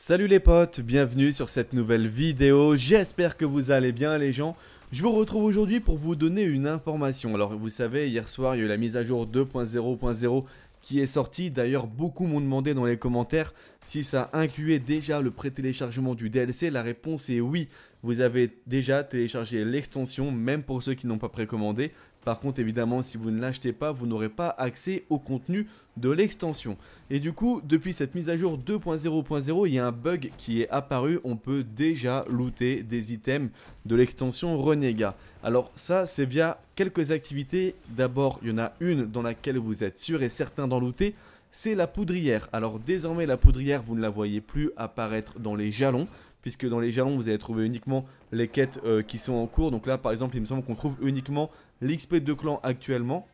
Salut les potes, bienvenue sur cette nouvelle vidéo, j'espère que vous allez bien les gens. Je vous retrouve aujourd'hui pour vous donner une information. Alors vous savez, hier soir il y a eu la mise à jour 2.0.0 qui est sortie. D'ailleurs beaucoup m'ont demandé dans les commentaires si ça incluait déjà le pré-téléchargement du DLC. La réponse est oui, vous avez déjà téléchargé l'extension, même pour ceux qui n'ont pas précommandé. Par contre, évidemment, si vous ne l'achetez pas, vous n'aurez pas accès au contenu de l'extension. Et du coup, depuis cette mise à jour 2.0.0, il y a un bug qui est apparu. On peut déjà looter des items de l'extension Renega. Alors ça, c'est via quelques activités. D'abord, il y en a une dans laquelle vous êtes sûr et certain d'en looter c'est la poudrière. Alors désormais la poudrière, vous ne la voyez plus apparaître dans les jalons, puisque dans les jalons vous allez trouver uniquement les quêtes euh, qui sont en cours. Donc là par exemple il me semble qu'on trouve uniquement l'XP de clan actuellement.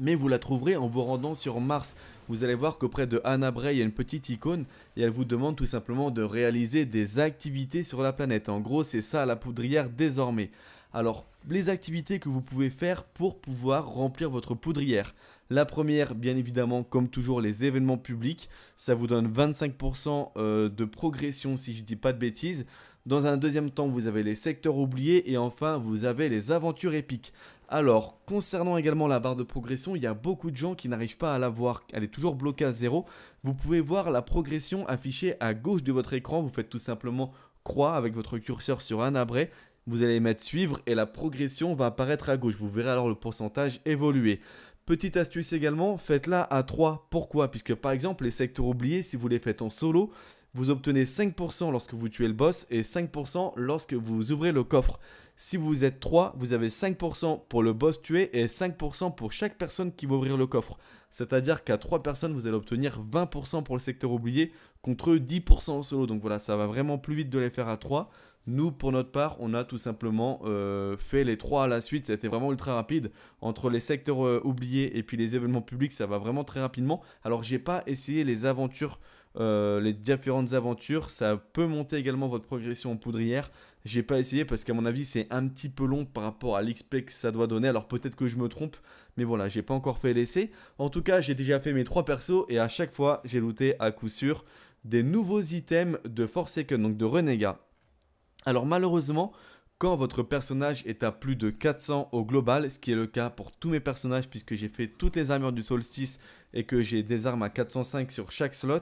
Mais vous la trouverez en vous rendant sur Mars. Vous allez voir qu'auprès de Anna Bray, il y a une petite icône et elle vous demande tout simplement de réaliser des activités sur la planète. En gros, c'est ça la poudrière désormais. Alors, les activités que vous pouvez faire pour pouvoir remplir votre poudrière. La première, bien évidemment, comme toujours, les événements publics. Ça vous donne 25% euh, de progression, si je ne dis pas de bêtises. Dans un deuxième temps, vous avez les secteurs oubliés. Et enfin, vous avez les aventures épiques. Alors, concernant également la barre de progression, il y a beaucoup de gens qui n'arrivent pas à la voir. Elle est toujours bloquée à zéro. Vous pouvez voir la progression affichée à gauche de votre écran. Vous faites tout simplement croix avec votre curseur sur un abré. Vous allez mettre suivre et la progression va apparaître à gauche. Vous verrez alors le pourcentage évoluer. Petite astuce également, faites-la à 3. Pourquoi Puisque par exemple, les secteurs oubliés, si vous les faites en solo, vous obtenez 5% lorsque vous tuez le boss et 5% lorsque vous ouvrez le coffre. Si vous êtes 3, vous avez 5% pour le boss tué et 5% pour chaque personne qui va ouvrir le coffre. C'est-à-dire qu'à 3 personnes, vous allez obtenir 20% pour le secteur oublié contre 10% en solo. Donc voilà, ça va vraiment plus vite de les faire à 3. Nous, pour notre part, on a tout simplement euh, fait les trois à la suite. Ça a été vraiment ultra rapide. Entre les secteurs euh, oubliés et puis les événements publics, ça va vraiment très rapidement. Alors, j'ai pas essayé les aventures euh, les différentes aventures. Ça peut monter également votre progression en poudrière. J'ai pas essayé parce qu'à mon avis c'est un petit peu long par rapport à l'XP que ça doit donner. Alors peut-être que je me trompe, mais voilà, j'ai pas encore fait l'essai. En tout cas, j'ai déjà fait mes trois persos et à chaque fois j'ai looté à coup sûr des nouveaux items de Forsaken, donc de Renégat. Alors malheureusement, quand votre personnage est à plus de 400 au global, ce qui est le cas pour tous mes personnages puisque j'ai fait toutes les armures du solstice et que j'ai des armes à 405 sur chaque slot, et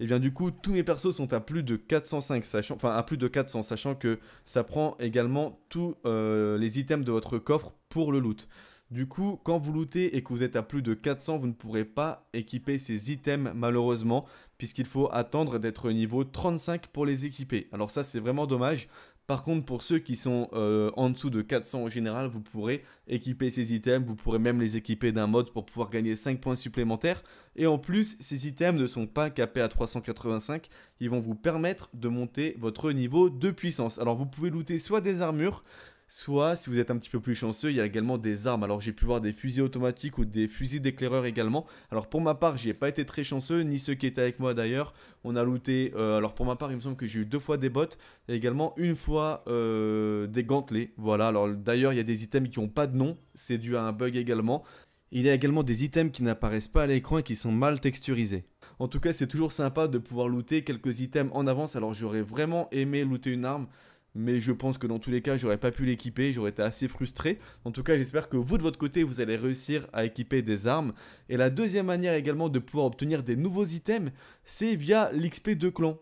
eh bien du coup tous mes persos sont à plus de 405, sachant, enfin à plus de 400, sachant que ça prend également tous euh, les items de votre coffre pour le loot. Du coup, quand vous lootez et que vous êtes à plus de 400, vous ne pourrez pas équiper ces items malheureusement, puisqu'il faut attendre d'être niveau 35 pour les équiper. Alors ça, c'est vraiment dommage. Par contre, pour ceux qui sont euh, en dessous de 400 en général, vous pourrez équiper ces items, vous pourrez même les équiper d'un mode pour pouvoir gagner 5 points supplémentaires. Et en plus, ces items ne sont pas capés à 385, ils vont vous permettre de monter votre niveau de puissance. Alors vous pouvez looter soit des armures, Soit, si vous êtes un petit peu plus chanceux, il y a également des armes. Alors j'ai pu voir des fusils automatiques ou des fusils d'éclaireur également. Alors pour ma part, j'ai ai pas été très chanceux, ni ceux qui étaient avec moi d'ailleurs. On a looté, euh, alors pour ma part, il me semble que j'ai eu deux fois des bottes et également une fois euh, des gantelets. Voilà, alors d'ailleurs, il y a des items qui n'ont pas de nom, c'est dû à un bug également. Il y a également des items qui n'apparaissent pas à l'écran et qui sont mal texturisés. En tout cas, c'est toujours sympa de pouvoir looter quelques items en avance. Alors j'aurais vraiment aimé looter une arme, mais je pense que dans tous les cas, j'aurais pas pu l'équiper, j'aurais été assez frustré. En tout cas, j'espère que vous de votre côté, vous allez réussir à équiper des armes. Et la deuxième manière également de pouvoir obtenir des nouveaux items, c'est via l'XP de clan.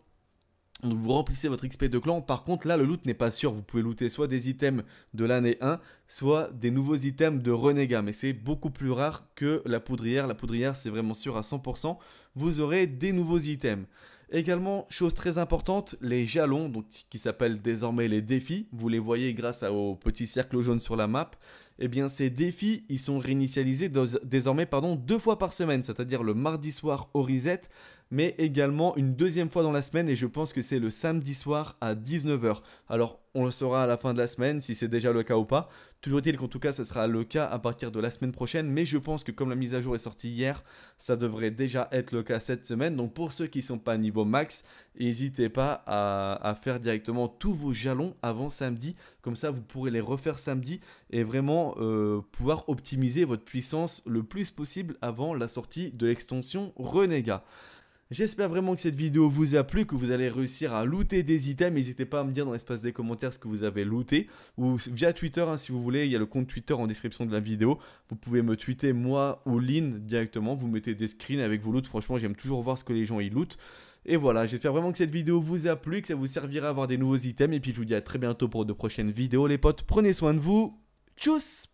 vous remplissez votre XP de clan. Par contre, là, le loot n'est pas sûr. Vous pouvez looter soit des items de l'année 1, soit des nouveaux items de renégat. Mais c'est beaucoup plus rare que la poudrière. La poudrière, c'est vraiment sûr à 100%. Vous aurez des nouveaux items. Également, chose très importante, les jalons, donc, qui s'appellent désormais les défis, vous les voyez grâce au petit cercle jaune sur la map, eh bien ces défis, ils sont réinitialisés désormais pardon, deux fois par semaine, c'est-à-dire le mardi soir au reset, mais également une deuxième fois dans la semaine et je pense que c'est le samedi soir à 19h. Alors on le saura à la fin de la semaine si c'est déjà le cas ou pas. Toujours est-il qu'en tout cas ça sera le cas à partir de la semaine prochaine, mais je pense que comme la mise à jour est sortie hier, ça devrait déjà être le cas cette semaine. Donc pour ceux qui ne sont pas niveau max, n'hésitez pas à, à faire directement tous vos jalons avant samedi, comme ça vous pourrez les refaire samedi et vraiment euh, pouvoir optimiser votre puissance le plus possible avant la sortie de l'extension Renega J'espère vraiment que cette vidéo vous a plu, que vous allez réussir à looter des items. N'hésitez pas à me dire dans l'espace des commentaires ce que vous avez looté. Ou via Twitter, hein, si vous voulez, il y a le compte Twitter en description de la vidéo. Vous pouvez me tweeter, moi ou Lynn, directement. Vous mettez des screens avec vos loots. Franchement, j'aime toujours voir ce que les gens y lootent. Et voilà, j'espère vraiment que cette vidéo vous a plu, que ça vous servira à avoir des nouveaux items. Et puis je vous dis à très bientôt pour de prochaines vidéos les potes. Prenez soin de vous. Tschüss!